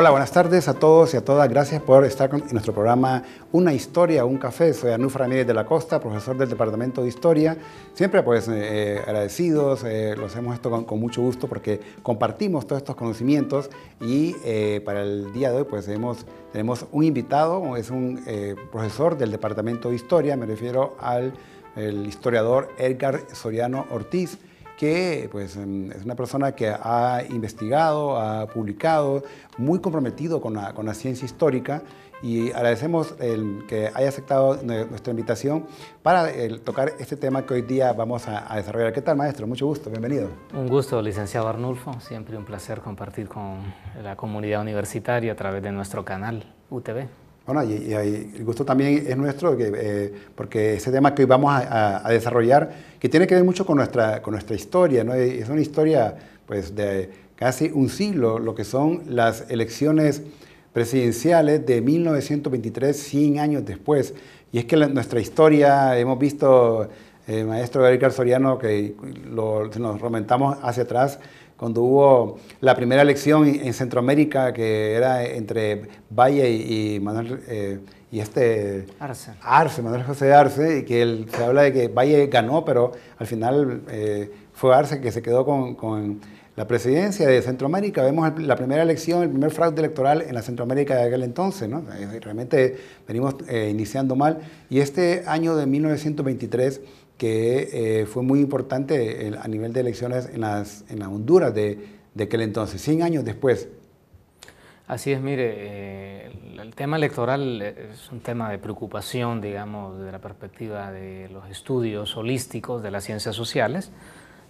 Hola, buenas tardes a todos y a todas. Gracias por estar en nuestro programa Una Historia, un Café. Soy Anuf Ramírez de la Costa, profesor del Departamento de Historia. Siempre pues eh, eh, agradecidos, eh, lo hacemos esto con, mucho gusto porque compartimos todos estos conocimientos y para el día de hoy pues tenemos un invitado, es un profesor del Departamento de Historia, me refiero al historiador Edgar Soriano Ortiz que pues, em, es una persona que ha investigado, ha publicado, muy comprometido con la, ciencia histórica y agradecemos que haya aceptado nuestra invitación para tocar este tema que hoy día vamos a, a, desarrollar. ¿Qué tal, maestro? Mucho gusto, bienvenido. Un gusto, licenciado Arnulfo. Siempre un placer compartir con la comunidad universitaria a través de nuestro canal UTV. Bueno, y, el gusto también es nuestro, que, eh, porque ese tema que hoy vamos a, desarrollar, que tiene que ver mucho con nuestra, con nuestra historia, ¿no? es una historia pues, de casi un siglo, lo que son las elecciones presidenciales de 1923, 100 años después. Y es que nuestra historia, hemos visto, eh, maestro Gabriel Soriano, que nos remontamos hacia atrás, cuando hubo la primera elección en Centroamérica, que era entre Valle y Manuel, eh, este... Arce. Manuel José Arce, y que se habla de que Valle ganó, pero al final eh, fue Arce que se quedó con, la presidencia de Centroamérica. Vemos la primera elección, el primer fraude electoral en la Centroamérica de aquel entonces. ¿no? Eh, realmente venimos iniciando mal. Y este año de 1923 que eh, fue muy importante a nivel de elecciones en las, en Honduras de, de, aquel entonces, 100 años después. Así es, mire, eh, el tema electoral es un tema de preocupación, digamos, desde la perspectiva de los estudios holísticos de las ciencias sociales,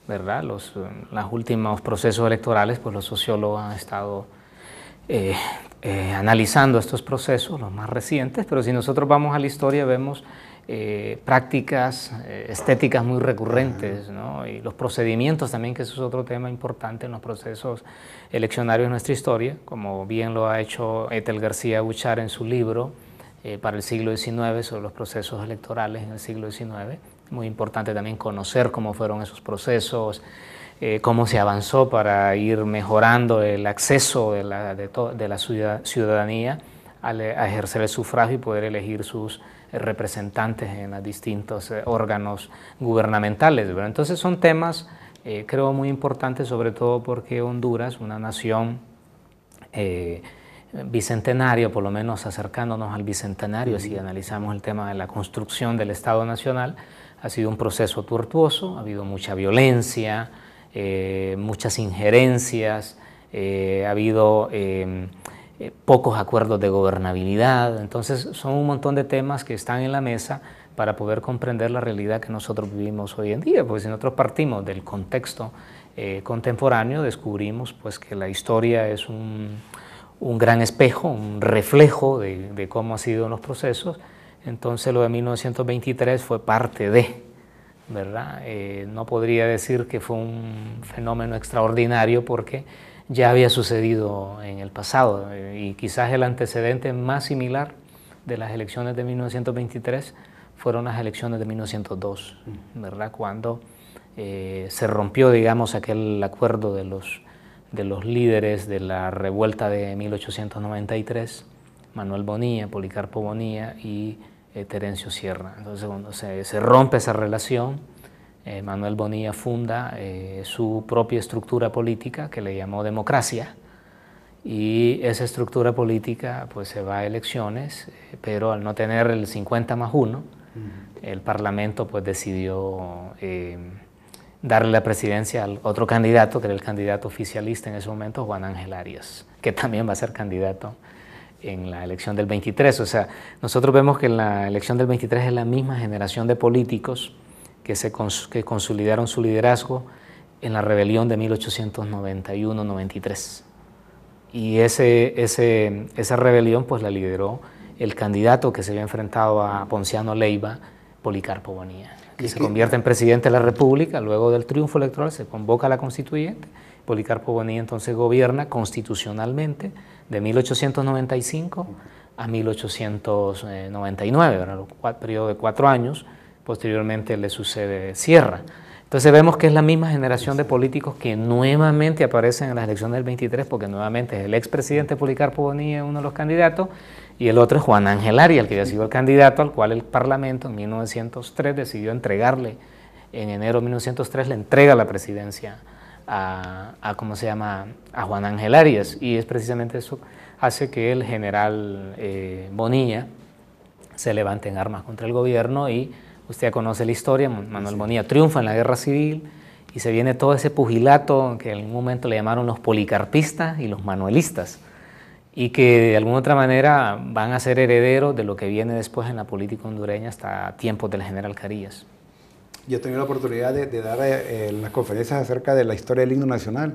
¿verdad? Los, los últimos procesos electorales, pues los sociólogos han estado eh, analizando estos procesos, los más recientes, pero si nosotros vamos a la historia vemos eh, prácticas eh, estéticas muy recurrentes, y los procedimientos también, que eso es otro tema importante en los procesos eleccionarios de nuestra historia, como bien lo ha hecho Ethel García Buchar en su libro eh, para el siglo XIX sobre los procesos electorales en el siglo XIX. Muy importante también conocer cómo fueron esos procesos, cómo se avanzó para ir mejorando el acceso de la, ciudadanía a ejercer el sufragio y poder elegir sus eh, representantes en los distintos eh, órganos gubernamentales. entonces son temas, eh, creo, muy importantes, sobre todo porque Honduras, una nación bicentenario, por lo menos acercándonos al bicentenario, si analizamos el tema de la construcción del Estado Nacional, ha sido un proceso tortuoso, ha habido mucha violencia, muchas injerencias, ha habido eh, pocos acuerdos de gobernabilidad. Entonces son un montón de temas que están en la mesa para poder comprender la realidad que nosotros vivimos hoy en día, porque si nosotros partimos del contexto eh, contemporáneo, descubrimos pues, que la historia es un, gran espejo, un reflejo de, cómo han sido los procesos. Entonces lo de 1923 fue parte de, ¿verdad? Eh, no podría decir que fue un fenómeno extraordinario porque ya había sucedido en el pasado eh, y quizás el antecedente más similar de las elecciones de 1923 fueron las elecciones de 1902, ¿verdad? Cuando eh, se rompió, digamos, aquel acuerdo de los, de los líderes de la revuelta de 1893, Manuel Bonilla, Policarpo Bonilla y eh, Terencio Sierra. Entonces, cuando se, se rompe esa relación, eh, Manuel Bonilla funda eh, su propia estructura política que le llamó democracia y esa estructura política pues se va a elecciones, eh, pero al no tener el 50 más 1, el Parlamento pues decidió darle la presidencia al otro candidato, que era el candidato oficialista en ese momento, Juan Ángel Arias, que también va a ser candidato en la elección del 23. O sea, nosotros vemos que en la elección del 23 es la misma generación de políticos que, consolidaron su liderazgo en la rebelión de 1891-93. Y ese, esa rebelión pues la lideró el candidato que se había enfrentado a Ponciano Leiva, Policarpo Bonilla, que y se convierte en presidente de la República, luego del triunfo electoral se convoca la constituyente, Policarpo Bonilla entonces gobierna constitucionalmente de 1895 a 1899, periodo de cuatro años, posteriormente le sucede Sierra. Entonces vemos que es la misma generación de políticos que nuevamente aparecen en las elecciones del 23, porque nuevamente es el expresidente Policarpo Bonilla uno de los candidatos, y el otro es Juan Ángel Arias, el que había sido el candidato al cual el Parlamento en 1903 decidió entregarle, en enero de 1903 le entrega la presidencia a, ¿cómo se llama?, a Juan Ángel Arias, y es precisamente eso hace que el general eh, Bonilla se levante en armas contra el gobierno y Usted ya conoce la historia, Manuel Bonilla triunfa en la guerra civil y se viene todo ese pugilato que en algún momento le llamaron los policarpistas y los manuelistas y que de alguna otra manera van a ser herederos de lo que viene después en la política hondureña hasta tiempos del general Carías. Yo he tenido la oportunidad de, dar eh, las conferencias acerca de la historia del himno nacional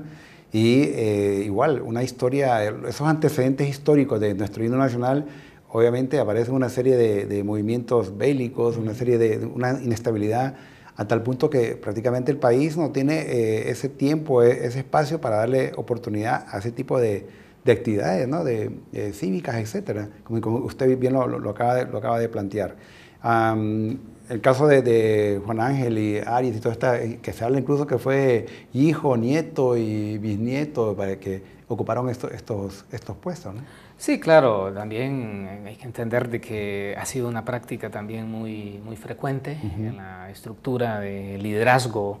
y eh, igual, una historia, esos antecedentes históricos de nuestro himno nacional obviamente aparecen una serie de, movimientos bélicos, una serie de, una inestabilidad, a tal punto que prácticamente el país no tiene eh, ese tiempo, e, ese espacio para darle oportunidad a ese tipo de, actividades, ¿no? de, eh, cívicas, etcétera, como, usted bien lo, acaba, de, plantear. el caso de, Juan Ángel y Arias y todo esto, eh, que se habla incluso que fue hijo, nieto y bisnieto, para que ocuparon estos, estos puestos. ¿no? Sí, claro, también eh, hay que entender de que ha sido una práctica también muy, muy frecuente en la estructura de liderazgo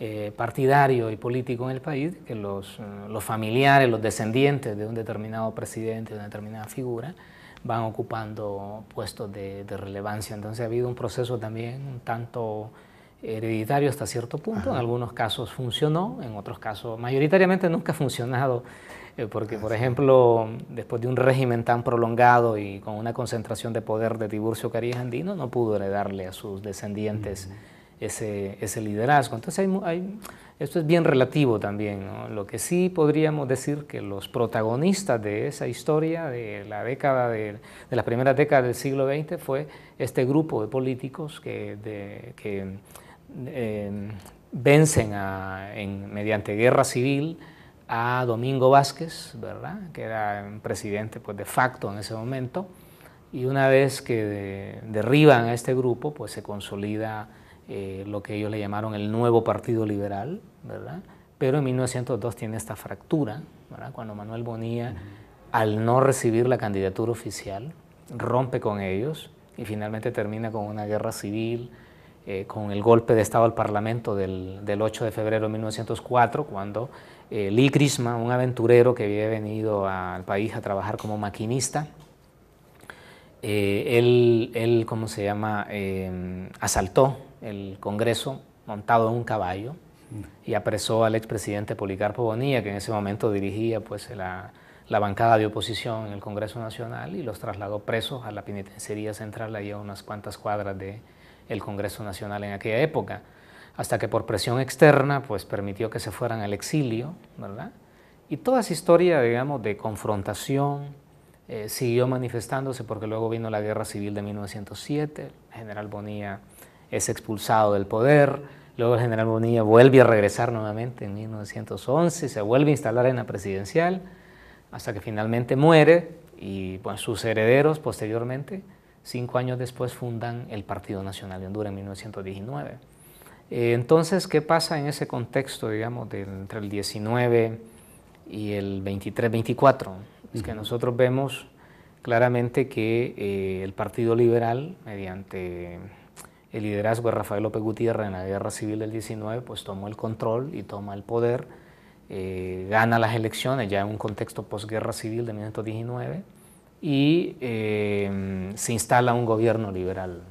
eh, partidario y político en el país, que los, eh, los, familiares, los descendientes de un determinado presidente, de una determinada figura, van ocupando puestos de, relevancia. Entonces ha habido un proceso también un tanto hereditario hasta cierto punto, en algunos casos funcionó, en otros casos mayoritariamente nunca ha funcionado eh, porque, por ejemplo, después de un régimen tan prolongado y con una concentración de poder de Tiburcio Carías Andino, no pudo heredarle a sus descendientes ese, liderazgo. Entonces, esto es bien relativo también. Lo que sí podríamos decir que los protagonistas de esa historia, de la década, de, las primeras décadas del siglo XX, fue este grupo de políticos que, eh, vencen mediante guerra civil, a Domingo Vázquez, ¿verdad? que era presidente pues, de facto en ese momento, y una vez que derriban a este grupo, pues se consolida eh, lo que ellos le llamaron el nuevo Partido Liberal, ¿verdad? pero en 1902 tiene esta fractura, ¿verdad? cuando Manuel Bonilla, al no recibir la candidatura oficial, rompe con ellos y finalmente termina con una guerra civil, eh, con el golpe de Estado al Parlamento del, 8 de febrero de 1904, cuando eh, Lee Crisma, un aventurero que había venido al país a trabajar como maquinista, eh, él, él, ¿cómo se llama?, asaltó el Congreso montado en un caballo y apresó al expresidente Policarpo Bonilla, que en ese momento dirigía pues, la, la bancada de oposición en el Congreso Nacional y los trasladó presos a la penitenciaría central, ahí a unas cuantas cuadras de, el Congreso Nacional en aquella época, hasta que por presión externa pues permitió que se fueran al exilio, ¿verdad? Y toda esa historia, digamos, de confrontación eh, siguió manifestándose porque luego vino la Guerra Civil de 1907, el general Bonilla es expulsado del poder, luego el general Bonilla vuelve a regresar nuevamente en 1911, se vuelve a instalar en la presidencial, hasta que finalmente muere y pues, sus herederos posteriormente Cinco años después fundan el Partido Nacional de Honduras en 1919. Eh, entonces, ¿qué pasa en ese contexto, digamos, entre el 19 y el 23-24? Es que nosotros vemos claramente que eh, el Partido Liberal, mediante el liderazgo de Rafael López Gutiérrez en la Guerra Civil del 19, pues tomó el control y toma el poder, eh, gana las elecciones ya en un contexto postguerra civil de 1919 y em, se instala un gobierno liberal,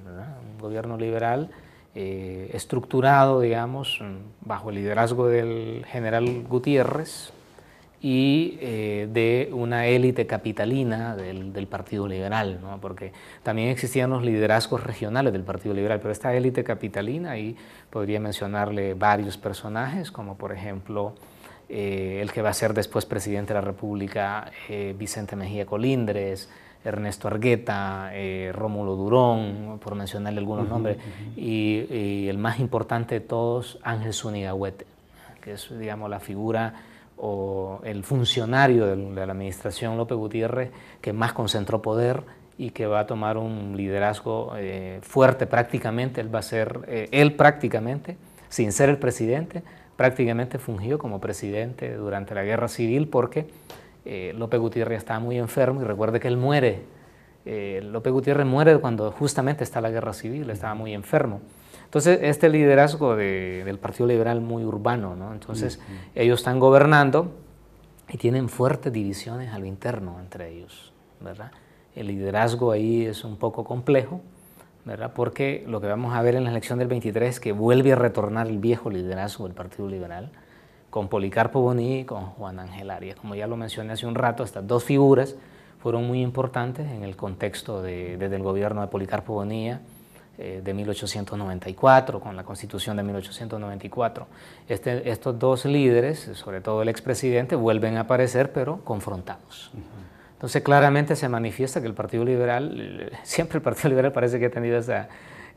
un gobierno liberal eh, estructurado, digamos, bajo el liderazgo del general Gutiérrez y eh, de una élite capitalina del, Partido Liberal, porque también existían los liderazgos regionales del Partido Liberal, pero esta élite capitalina, ahí podría mencionarle varios personajes, como por ejemplo eh, el que va a ser después presidente de la República, eh, Vicente Mejía Colindres, Ernesto Argueta, eh, Rómulo Durón, por mencionarle algunos nombres, y, el más importante de todos, Ángel Zúñiga que es, digamos, la figura o el funcionario de, la administración López Gutiérrez que más concentró poder y que va a tomar un liderazgo fuerte prácticamente, él va a ser, él prácticamente, sin ser el presidente, prácticamente fungió como presidente durante la guerra civil porque eh, López Gutiérrez estaba muy enfermo y recuerde que él muere. Eh, López Gutiérrez muere cuando justamente está la guerra civil, estaba muy enfermo. Entonces, este liderazgo del Partido Liberal muy urbano, ¿no? Entonces, ellos están gobernando y tienen fuertes divisiones a lo interno entre ellos, ¿verdad? El liderazgo ahí es un poco complejo, porque lo que vamos a ver en la elección del 23 es que vuelve a retornar el viejo liderazgo del Partido Liberal con Policarpo Bonilla y con Juan Ángel Arias. Como ya lo mencioné hace un rato, estas dos figuras fueron muy importantes en el contexto desde el gobierno de Policarpo Bonilla eh, de 1894, con la constitución de 1894. Este, estos dos líderes, sobre todo el expresidente, vuelven a aparecer, pero confrontados. Entonces claramente se manifiesta que el Partido Liberal, siempre el Partido Liberal parece que ha tenido esa,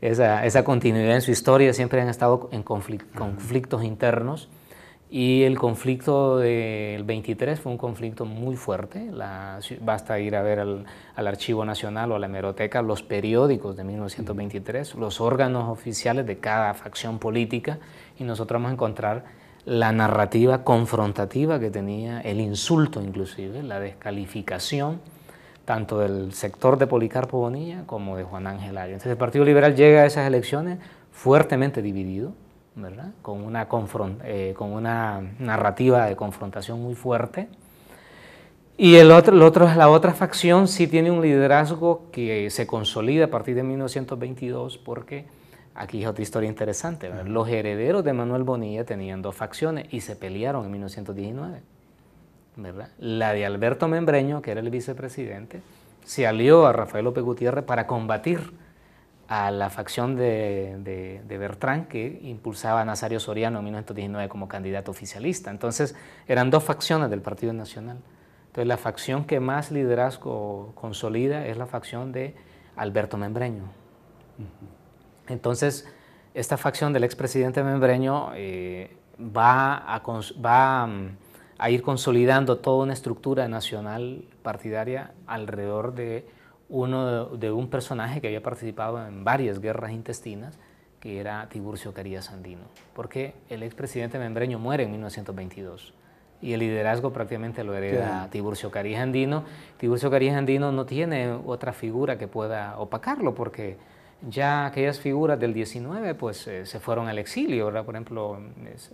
esa, continuidad en su historia, siempre han estado en conflictos internos y el conflicto del 23 fue un conflicto muy fuerte. basta ir a ver al, al, Archivo Nacional o a la Hemeroteca los periódicos de 1923, los órganos oficiales de cada facción política y nosotros vamos a encontrar la narrativa confrontativa que tenía, el insulto inclusive, la descalificación tanto del sector de Policarpo Bonilla como de Juan Ángel Aguirre. Entonces el Partido Liberal llega a esas elecciones fuertemente dividido, Con, una eh, con una narrativa de confrontación muy fuerte. Y el otro, la otra facción sí tiene un liderazgo que se consolida a partir de 1922 porque Aquí es otra historia interesante. Los herederos de Manuel Bonilla tenían dos facciones y se pelearon en 1919. La de Alberto Membreño, que era el vicepresidente, se alió a Rafael López Gutiérrez para combatir a la facción de, Bertrán que impulsaba a Nazario Soriano en 1919 como candidato oficialista. Entonces eran dos facciones del Partido Nacional. Entonces la facción que más liderazgo consolida es la facción de Alberto Membreño. Entonces, esta facción del expresidente membreño eh, va, mm, a, ir consolidando toda una estructura nacional partidaria alrededor de, uno, de un personaje que había participado en varias guerras intestinas, que era Tiburcio Carías Andino, porque el expresidente membreño muere en 1922 y el liderazgo prácticamente lo hereda Tiburcio Carías Andino. Tiburcio Carías Andino no tiene otra figura que pueda opacarlo porque ya aquellas figuras del 19 pues eh, se fueron al exilio, ¿verdad? Por ejemplo,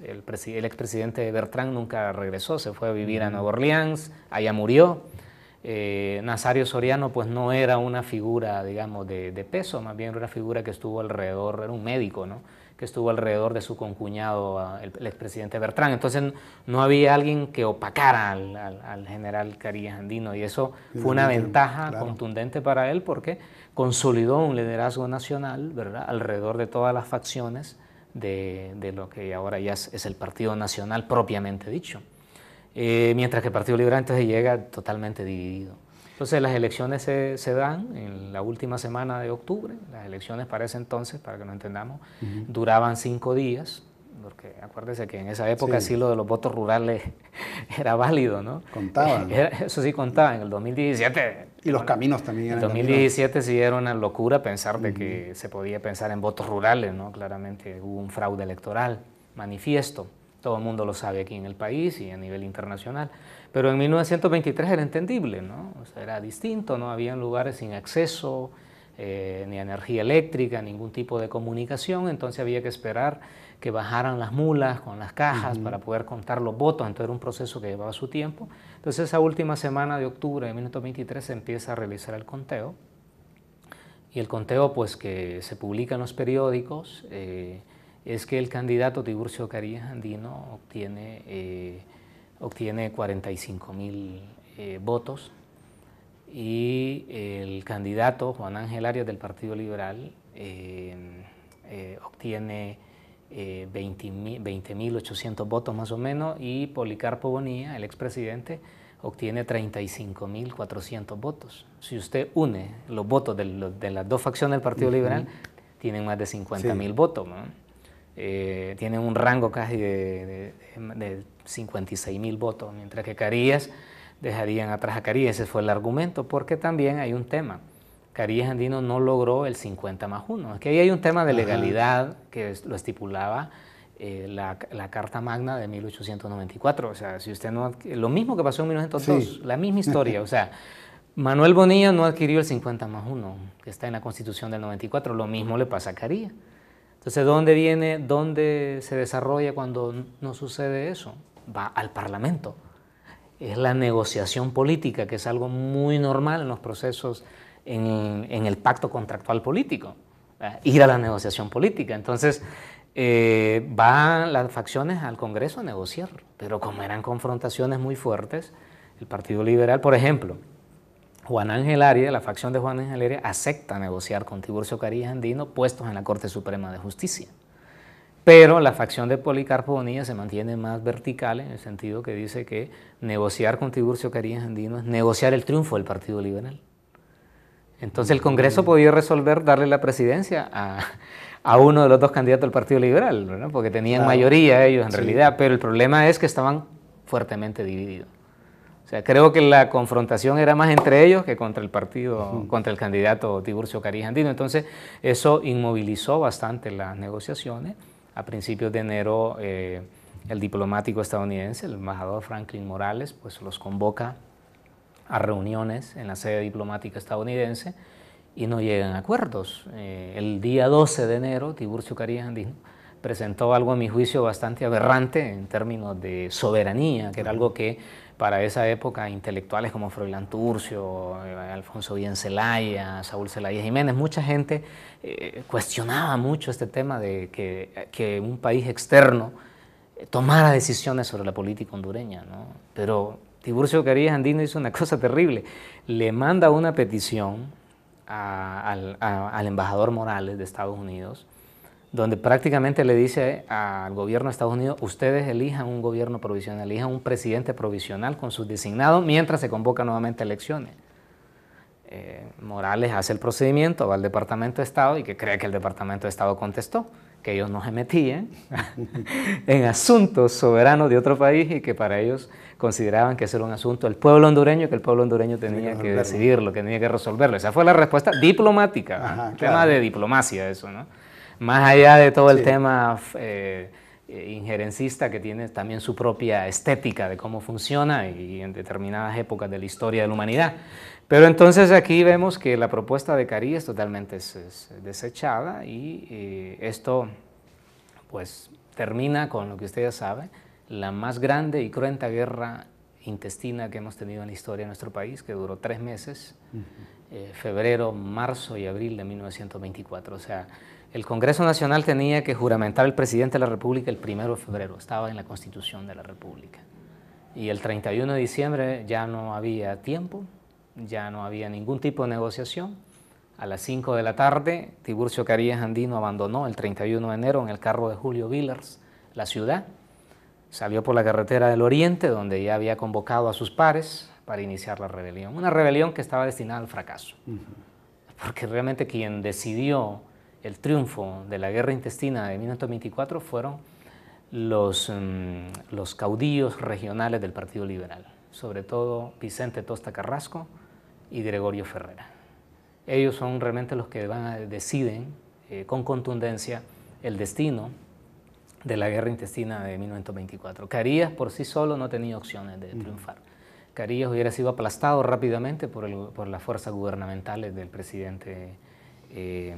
el, el expresidente Bertrán nunca regresó, se fue a vivir a mm. Nueva Orleans, allá murió. Eh, Nazario Soriano pues no era una figura, digamos, de, peso, más bien era una figura que estuvo alrededor, era un médico, ¿no? que estuvo alrededor de su concuñado, ah, el, expresidente Bertrán. Entonces no había alguien que opacara al, general Carías Andino y eso fue una ventaja contundente para él porque consolidó un liderazgo nacional, ¿verdad?, alrededor de todas las facciones de, lo que ahora ya es, el Partido Nacional propiamente dicho. Eh, mientras que el Partido Liberal entonces llega totalmente dividido. Entonces las elecciones se, dan en la última semana de octubre, las elecciones para ese entonces, para que lo entendamos, duraban cinco días, porque acuérdese que en esa época sí, lo de los votos rurales era válido, ¿no? Contaban. eso sí contaba, en el 2017. Y los caminos también eran. En el 2017 sí era una locura pensar de que se podía pensar en votos rurales, ¿no? Claramente hubo un fraude electoral manifiesto. Todo el mundo lo sabe aquí en el país y a nivel internacional. Pero en 1923 era entendible, ¿no? O sea, era distinto, ¿no? Habían lugares sin acceso, eh, ni energía eléctrica, ningún tipo de comunicación, entonces había que esperar que bajaran las mulas con las cajas para poder contar los votos, entonces era un proceso que llevaba su tiempo. Entonces esa última semana de octubre de 1923 se empieza a realizar el conteo y el conteo pues que se publica en los periódicos eh, es que el candidato Tiburcio Carías Andino obtiene, eh, obtiene 45 mil eh, votos y el candidato Juan Ángel Arias del Partido Liberal obtiene 20.800 eh, votos más o menos y Policarpo Bonilla, el expresidente, obtiene 35.400 votos. Si usted une los votos de, las dos facciones del Partido Liberal, tienen más de 50.000 votos. Eh, tienen un rango casi de, de 56.000 votos, mientras que Carías dejarían atrás a Carías. Ese fue el argumento, porque también hay un tema. Carías Andino no logró el 50 más 1. Es que ahí hay un tema de legalidad que lo estipulaba eh, la, Carta Magna de 1894. O sea, si usted no. Lo mismo que pasó en 1902, la misma historia. o sea. Manuel Bonilla no adquirió el 50 más 1, que está en la Constitución del 94. Lo mismo le pasa a Caría. Entonces, ¿dónde viene, dónde se desarrolla cuando no sucede eso? Va al Parlamento. Es la negociación política, que es algo muy normal en los procesos en, el pacto contractual político, ir a la negociación política. Entonces, eh, van las facciones al Congreso a negociar, pero como eran confrontaciones muy fuertes, el Partido Liberal, por ejemplo, Juan Ángel Aria, la facción de Juan Ángel Aria, acepta negociar con Tiburcio Carías Andino puestos en la Corte Suprema de Justicia. Pero la facción de Policarpo Bonilla se mantiene más vertical en el sentido que dice que negociar con Tiburcio Carías Andino es negociar el triunfo del Partido Liberal. Entonces el Congreso podía resolver darle la presidencia a, uno de los dos candidatos del Partido Liberal, porque tenían mayoría ellos en realidad, pero el problema es que estaban fuertemente divididos. O sea, creo que la confrontación era más entre ellos que contra el partido, contra el candidato Tiburcio Carijandino. Entonces, eso inmovilizó bastante las negociaciones. A principios de enero, eh, el diplomático estadounidense, el embajador Franklin Morales, pues los convoca a reuniones en la sede diplomática estadounidense y no llegan a acuerdos. Eh, el día 12 de enero, Tiburcio Carías presentó algo a mi juicio bastante aberrante en términos de soberanía, que era algo que para esa época intelectuales como Froilán Turcio, eh, Alfonso Díaz Saúl Celaya Jiménez, mucha gente eh, cuestionaba mucho este tema de que, un país externo tomara decisiones sobre la política hondureña, ¿no? Pero Tiburcio Carías Andino hizo una cosa terrible. Le manda una petición al, embajador Morales de Estados Unidos, donde prácticamente le dice al gobierno de Estados Unidos, ustedes elijan un gobierno provisional, elijan un presidente provisional con sus designados mientras se convoca nuevamente elecciones. Eh, Morales hace el procedimiento, va al Departamento de Estado y que cree que el Departamento de Estado contestó que ellos no se metían ¿eh? en asuntos soberanos de otro país y que para ellos consideraban que era un asunto del pueblo hondureño, que el pueblo hondureño tenía que, decidirlo, que tenía que resolverlo. Esa fue la respuesta diplomática, tema de diplomacia eso, ¿no? Más allá de todo el tema eh, eh, injerencista que tiene también su propia estética de cómo funciona y en determinadas épocas de la historia de la humanidad. Pero entonces aquí vemos que la propuesta de Carías totalmente es, totalmente desechada y eh, esto pues termina con lo que ustedes saben, la más grande y cruenta guerra intestina que hemos tenido en la historia de nuestro país, que duró tres meses, eh, febrero, marzo y abril de 1924. O sea, el Congreso Nacional tenía que juramentar al presidente de la República el primero de febrero, estaba en la Constitución de la República. Y el 31 de diciembre ya no había tiempo, ya no había ningún tipo de negociación. A las 5 de la tarde, Tiburcio Carías Andino abandonó el 31 de enero en el carro de Julio Villars la ciudad. Salió por la carretera del Oriente, donde ya había convocado a sus pares para iniciar la rebelión. Una rebelión que estaba destinada al fracaso. Porque realmente quien decidió el triunfo de la guerra intestina de 1924 fueron los, mm, los caudillos regionales del Partido Liberal, sobre todo Vicente Tosta Carrasco, y Gregorio Ferrera. Ellos son realmente los que van a, deciden eh, con contundencia el destino de la guerra intestina de 1924. Carías por sí solo no tenía opciones de triunfar. Carías hubiera sido aplastado rápidamente por, por las fuerzas gubernamentales del presidente eh,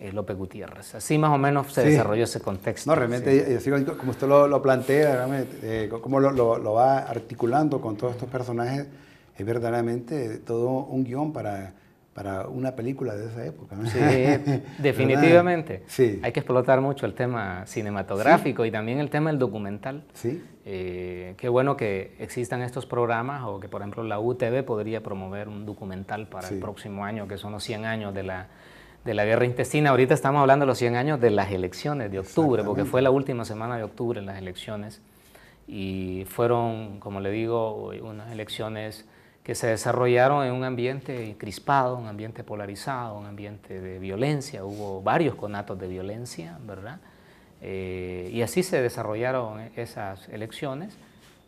eh, López Gutiérrez. Así más o menos se desarrolló ese contexto. No, realmente, como usted lo, plantea, eh, cómo lo, lo, lo, va articulando con todos estos personajes es verdaderamente todo un guión para, una película de esa época. Sí, definitivamente. Hay que explotar mucho el tema cinematográfico y también el tema del documental. Sí. Eh, qué bueno que existan estos programas o que, por ejemplo, la UTV podría promover un documental para el próximo año, que son los 100 años de la, de la guerra intestina. Ahorita estamos hablando de los 100 años de las elecciones de octubre, porque fue la última semana de octubre en las elecciones y fueron, como le digo, unas elecciones que se desarrollaron en un ambiente crispado, un ambiente polarizado, un ambiente de violencia, hubo varios conatos de violencia, ¿verdad? Eh, y así se desarrollaron esas elecciones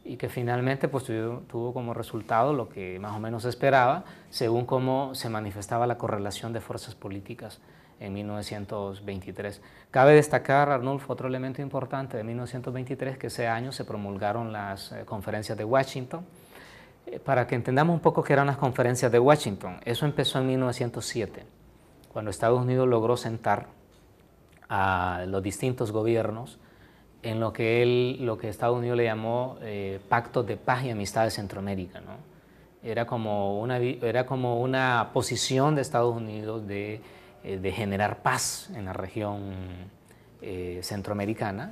y que finalmente pues, tuvo, como resultado lo que más o menos esperaba, según cómo se manifestaba la correlación de fuerzas políticas en 1923. Cabe destacar, Arnulfo, otro elemento importante de 1923, que ese año se promulgaron las eh, conferencias de Washington, eh, para que entendamos un poco qué eran las conferencias de Washington, eso empezó en 1907, cuando Estados Unidos logró sentar a los distintos gobiernos en lo que, lo que Estados Unidos le llamó eh, Pacto de paz y amistad de Centroamérica. Era, como una, era como una posición de Estados Unidos de, eh, generar paz en la región centroamericana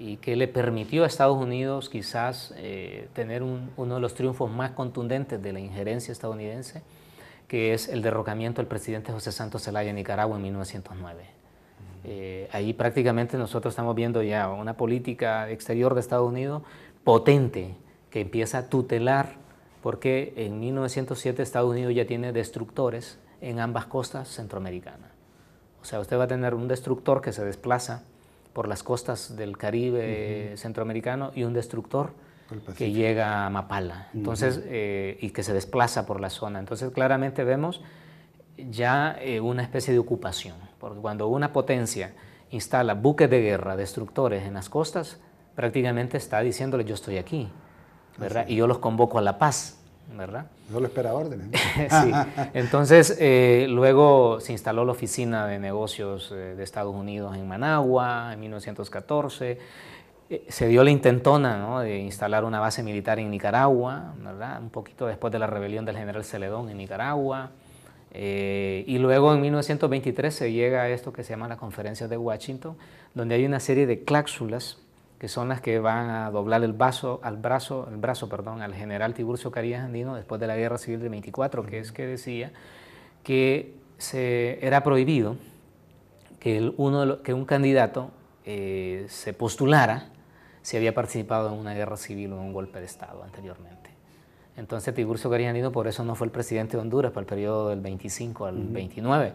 y que le permitió a Estados Unidos quizás eh, tener uno de los triunfos más contundentes de la injerencia estadounidense, que es el derrocamiento del presidente José Santos Zelaya en Nicaragua en 1909. Eh, ahí prácticamente nosotros estamos viendo ya una política exterior de Estados Unidos potente que empieza a tutelar, porque en 1907 Estados Unidos ya tiene destructores en ambas costas centroamericanas. O sea, usted va a tener un destructor que se desplaza por las costas del Caribe centroamericano y un destructor que llega a Mapala entonces, eh, y que se desplaza por la zona. Entonces claramente vemos ya eh, una especie de ocupación, porque cuando una potencia instala buques de guerra, destructores en las costas, prácticamente está diciéndole yo estoy aquí, Y yo los convoco a la paz. ¿verdad? Solo espera órdenes. sí. Entonces, eh, luego se instaló la oficina de negocios eh, de Estados Unidos en Managua en 1914. Eh, se dio la intentona de instalar una base militar en Nicaragua, un poquito después de la rebelión del general Celedón en Nicaragua. y luego en 1923 se llega a esto que se llama la Conferencia de Washington, donde hay una serie de cláusulas que son las que van a doblar el vaso, al brazo, el brazo, al general Tiburcio Carías Andino después de la Guerra Civil de 24, que es que decía que se, era prohibido que, uno que un candidato eh, se postulara si había participado en una guerra civil o en un golpe de Estado anteriormente. Entonces Tiburcio Carías Andino por eso no fue el presidente de Honduras para el periodo del 25 al 29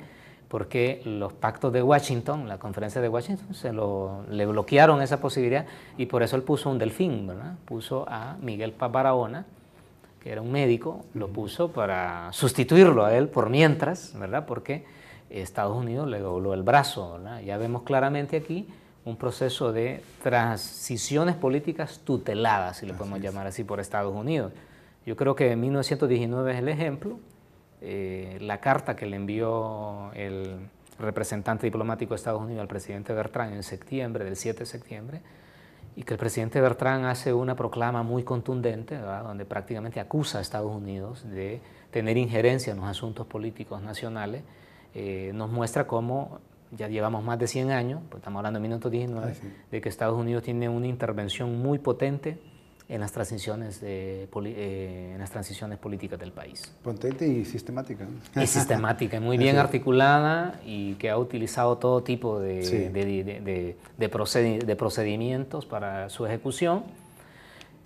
porque los pactos de Washington, la conferencia de Washington, se lo, le bloquearon esa posibilidad y por eso él puso un delfín, ¿verdad? Puso a Miguel Paparaona, que era un médico, lo puso para sustituirlo a él por mientras, ¿verdad? Porque Estados Unidos le dobló el brazo, Ya vemos claramente aquí un proceso de transiciones políticas tuteladas, si le podemos llamar así, por Estados Unidos. Yo creo que 1919 es el ejemplo, eh, la carta que le envió el representante diplomático de Estados Unidos al presidente Bertrán en septiembre, del 7 de septiembre, y que el presidente Bertrán hace una proclama muy contundente, donde prácticamente acusa a Estados Unidos de tener injerencia en los asuntos políticos nacionales, eh, nos muestra cómo ya llevamos más de 100 años, pues estamos hablando de 1919, 19 ah, de que Estados Unidos tiene una intervención muy potente en las transiciones, eh, en las transiciones políticas del país. Contente y sistemática. Y sistemática, muy bien articulada y que ha utilizado todo tipo de, de, procedimientos para su ejecución,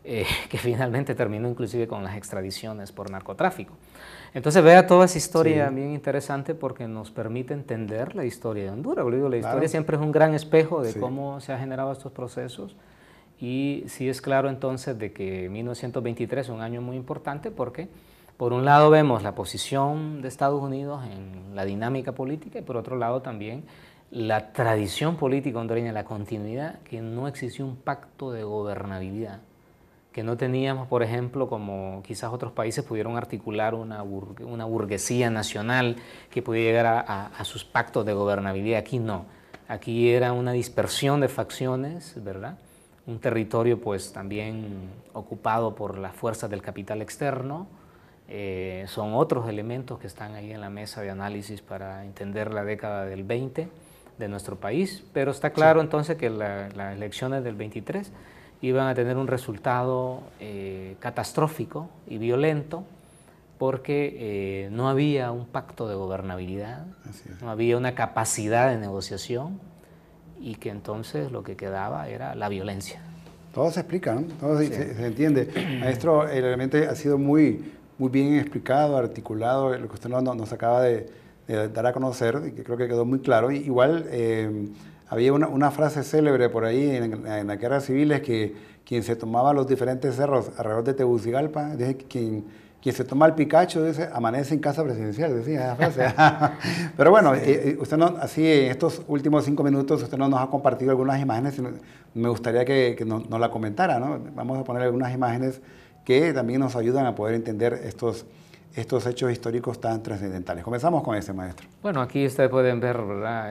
eh, que finalmente terminó inclusive con las extradiciones por narcotráfico. Entonces vea toda esa historia bien interesante porque nos permite entender la historia de Honduras. Digo, la historia siempre es un gran espejo de cómo se han generado estos procesos y sí es claro entonces de que 1923 es un año muy importante porque por un lado vemos la posición de Estados Unidos en la dinámica política y por otro lado también la tradición política hondureña, la continuidad, que no existió un pacto de gobernabilidad, que no teníamos, por ejemplo, como quizás otros países pudieron articular una, una burguesía nacional que pudiera llegar a sus pactos de gobernabilidad. Aquí no, aquí era una dispersión de facciones, ¿verdad? un territorio pues también ocupado por las fuerzas del capital externo. Eh, son otros elementos que están ahí en la mesa de análisis para entender la década del 20 de nuestro país, pero está claro entonces que las elecciones del 23 iban a tener un resultado eh, catastrófico y violento porque eh, no había un pacto de gobernabilidad, no había una capacidad de negociación, y que entonces lo que quedaba era la violencia. Todo se explica, ¿no? todo se, entiende. Maestro, realmente ha sido muy, muy bien explicado, articulado, lo que usted nos, nos acaba de, dar a conocer, y que creo que quedó muy claro. Igual eh, había una, una, frase célebre por ahí en, en la guerra civil, que quien se tomaba los diferentes cerros alrededor de Tegucigalpa, es quien quien se toma el picacho dice, amanece en casa presidencial, decía esa frase. Pero bueno, eh, eh, usted no, así en estos últimos cinco minutos usted no nos ha compartido algunas imágenes, me gustaría que, que nos, la comentara, ¿no? Vamos a poner algunas imágenes que también nos ayudan a poder entender estos, estos hechos históricos tan trascendentales. Comenzamos con este, maestro. Bueno, aquí ustedes pueden ver,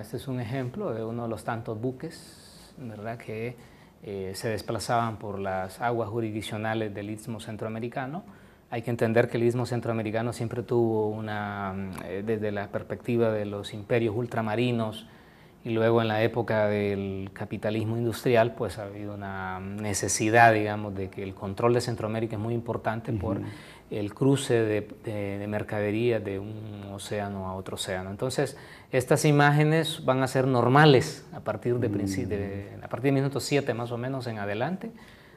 Este es un ejemplo de uno de los tantos buques, ¿verdad?, que eh, se desplazaban por las aguas jurisdiccionales del Istmo Centroamericano hay que entender que el istmo centroamericano siempre tuvo una, eh, desde la perspectiva de los imperios ultramarinos y luego en la época del capitalismo industrial, pues ha habido una necesidad, digamos, de que el control de Centroamérica es muy importante por el cruce de, mercadería de mercaderías de un océano a otro océano. Entonces, estas imágenes van a ser normales a partir de, minutos mm. a partir de minuto 7 más o menos en adelante.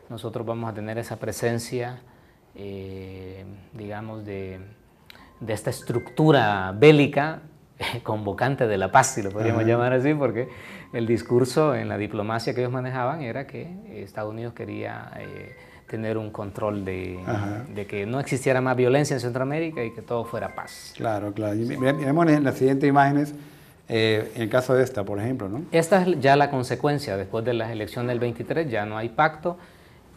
Nosotros vamos a tener esa presencia eh, digamos, de, de, esta estructura bélica eh, convocante de la paz, si lo podríamos llamar así, porque el discurso en la diplomacia que ellos manejaban era que Estados Unidos quería eh, tener un control de, de, que no existiera más violencia en Centroamérica y que todo fuera paz. Claro, claro. Y miremos en las siguientes imágenes. en el caso de esta, por ejemplo, ¿no? Esta es ya la consecuencia. Después de las elecciones del 23 ya no hay pacto.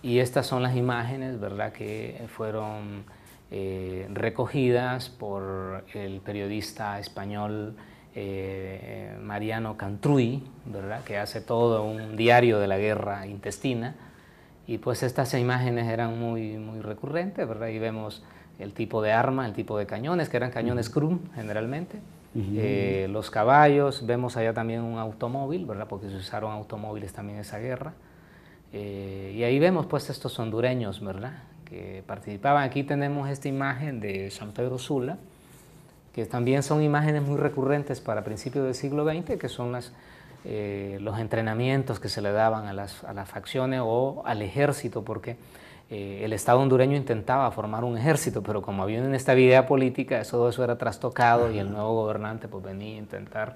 Y estas son las imágenes ¿verdad? que fueron eh, recogidas por el periodista español eh, Mariano Cantruy, ¿verdad? que hace todo un diario de la guerra intestina. Y pues estas imágenes eran muy, muy recurrentes, ¿verdad? Y vemos el tipo de arma, el tipo de cañones, que eran cañones Krum generalmente, eh, los caballos, vemos allá también un automóvil, ¿verdad? Porque se usaron automóviles también en esa guerra. Eh, y ahí vemos pues estos hondureños, ¿verdad? Que participaban. Aquí tenemos esta imagen de San Pedro Sula, que también son imágenes muy recurrentes para principios del siglo XX, que son las, eh, los entrenamientos que se le daban a las, a las facciones o al ejército, porque eh, el Estado hondureño intentaba formar un ejército, pero como había una inestabilidad política, todo eso era trastocado y el nuevo gobernante pues, venía a intentar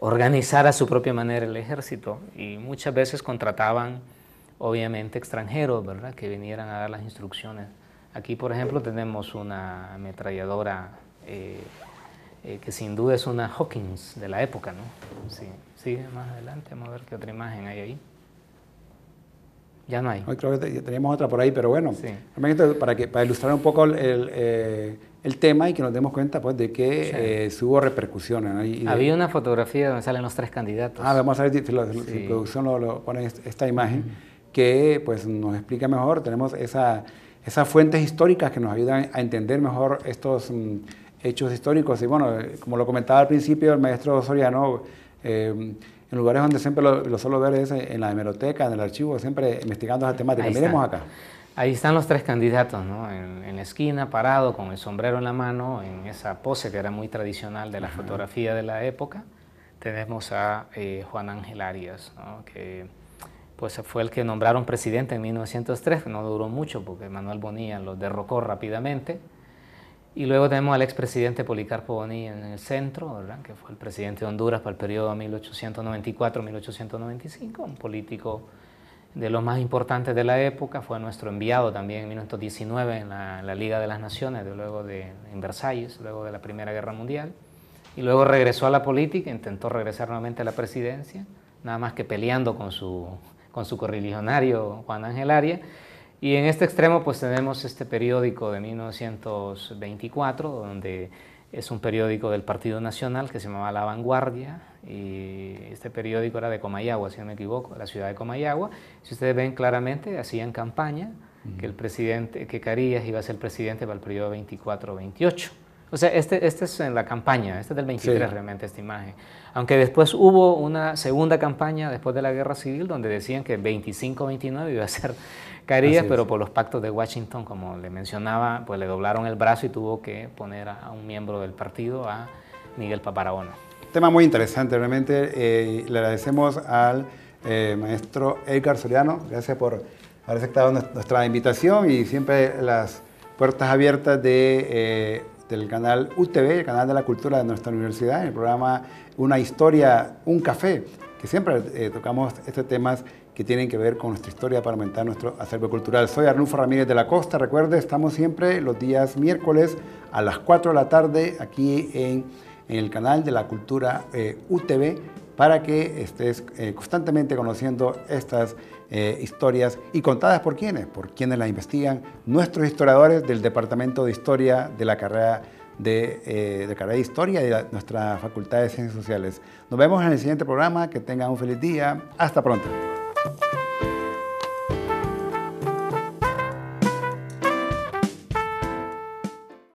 organizar a su propia manera el ejército y muchas veces contrataban obviamente extranjeros, ¿verdad? Que vinieran a dar las instrucciones. Aquí, por ejemplo, tenemos una ametralladora eh, eh, que sin duda es una Hawkins de la época, ¿no? Sí, más adelante, vamos a ver qué otra imagen hay ahí. Ya no hay. Hoy creo que teníamos otra por ahí, pero bueno, sí. para, que, para ilustrar un poco eh, el, tema y que nos demos cuenta pues, de que hubo repercusiones. Había una fotografía donde salen los tres candidatos. Ah, vamos a ver si, la producción lo, pone esta imagen que pues, nos explica mejor, tenemos esa, esas fuentes históricas que nos ayudan a entender mejor estos mm, hechos históricos. Y bueno, como lo comentaba al principio el maestro Soriano, em, en lugares donde siempre lo, solo suelo ver es en la hemeroteca, en el archivo, siempre investigando esa temática. Ahí Miremos acá. Ahí están los tres candidatos, En, la esquina, parado, con el sombrero en la mano, en esa pose que era muy tradicional de la fotografía de la época. Tenemos a eh, Juan Ángel Arias, que pues fue el que nombraron presidente en 1903, no duró mucho porque Manuel Bonilla lo derrocó rápidamente. Y luego tenemos al expresidente Policarpo Bonilla en el centro, que fue el presidente de Honduras para el periodo 1894-1895, un político de los más importantes de la época, fue nuestro enviado también en 1919 en la, Liga de las Naciones, luego de, en Versalles, luego de la Primera Guerra Mundial, y luego regresó a la política, intentó regresar nuevamente a la presidencia, nada más que peleando con su con su correligionario Juan Ángel Arias. Y en este extremo pues tenemos este periódico de 1924, donde es un periódico del Partido Nacional que se llamaba La Vanguardia, y este periódico era de Comayagua, si no me equivoco, la ciudad de Comayagua. Si ustedes ven claramente, hacían campaña que el presidente, que Carías iba a ser presidente para el periodo 24-28. O sea, este, este es en la campaña, este es del 23 realmente, esta imagen. Aunque después hubo una segunda campaña después de la guerra civil donde decían que 25-29 iba a ser Carías, pero por los pactos de Washington, como le mencionaba, pues le doblaron el brazo y tuvo que poner a un miembro del partido, a Miguel Paparahona. Tema muy interesante, realmente eh, le agradecemos al eh, maestro Edgar Soriano, gracias por haber aceptado nuestra invitación y siempre las puertas abiertas de eh, del canal UTV, el canal de la cultura de nuestra universidad, en el programa Una historia, un café, que siempre eh, tocamos estos temas que tienen que ver con nuestra historia para aumentar nuestro acervo cultural. Soy Arnulfo Ramírez de la Costa, recuerde, estamos siempre los días miércoles a las 4 de la tarde aquí en, el canal de la cultura eh, UTV para que estés eh, constantemente conociendo estas eh, historias y contadas por quienes, por quienes las investigan, nuestros historiadores del Departamento de Historia de la carrera de, eh, carrera de Historia y de nuestra Facultad de Ciencias Sociales. Nos vemos en el siguiente programa, que tengan un feliz día, hasta pronto.